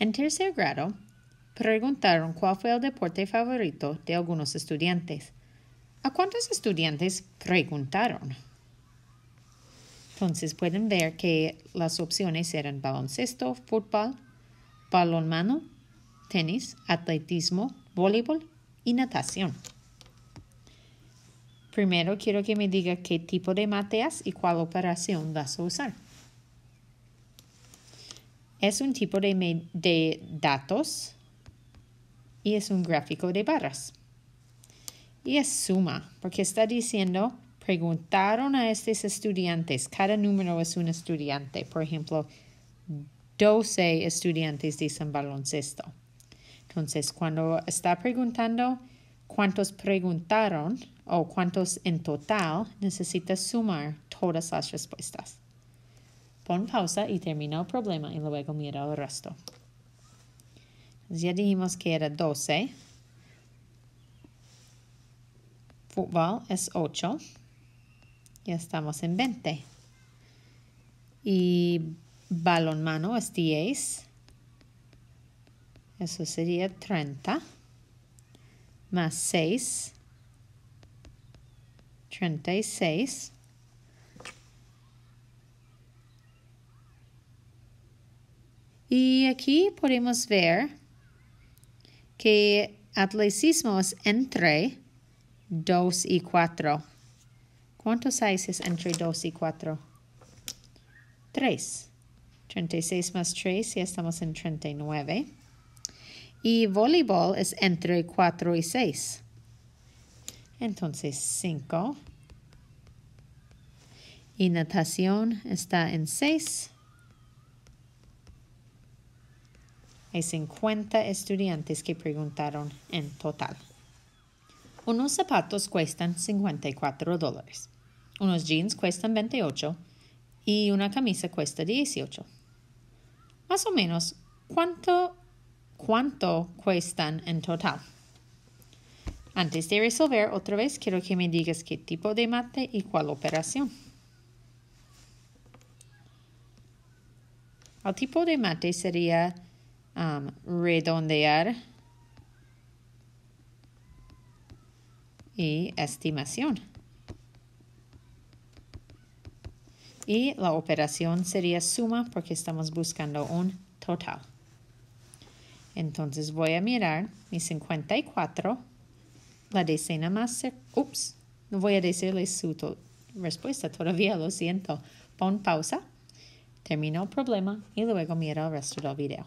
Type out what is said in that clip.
En tercer grado, preguntaron cuál fue el deporte favorito de algunos estudiantes. ¿A cuántos estudiantes preguntaron? Entonces pueden ver que las opciones eran baloncesto, fútbol, balonmano, tenis, atletismo, voleibol y natación. Primero quiero que me diga qué tipo de mateas y cuál operación vas a usar. Es un tipo de, datos y es un gráfico de barras. Y es suma, porque está diciendo, preguntaron a estos estudiantes, cada número es un estudiante, por ejemplo, 12 estudiantes dicen baloncesto. Entonces, cuando está preguntando cuántos preguntaron o cuántos en total, necesita sumar todas las respuestas. Pon pausa y termina el problema y luego mira el resto. Ya dijimos que era 12. Fútbol es 8. Ya estamos en 20. Y mano es 10. Eso sería 30. Más 6. 36. Y aquí podemos ver que atleticismos entre 2 y 4. ¿Cuántos es entre 2 y 4? 3. 36 más 3, ya estamos en 39. Y voleibol es entre 4 y 6. Entonces 5. Y natación está en 6. Hay 50 estudiantes que preguntaron en total. Unos zapatos cuestan 54 dólares, unos jeans cuestan 28 y una camisa cuesta 18. Más o menos, ¿cuánto, cuánto cuestan en total? Antes de resolver otra vez, quiero que me digas qué tipo de mate y cuál operación. El tipo de mate sería Um, redondear y estimación. Y la operación sería suma porque estamos buscando un total. Entonces voy a mirar mi 54, la decena más Ups, no voy a decirle su respuesta todavía, lo siento. Pon pausa, termino el problema y luego mira el resto del video.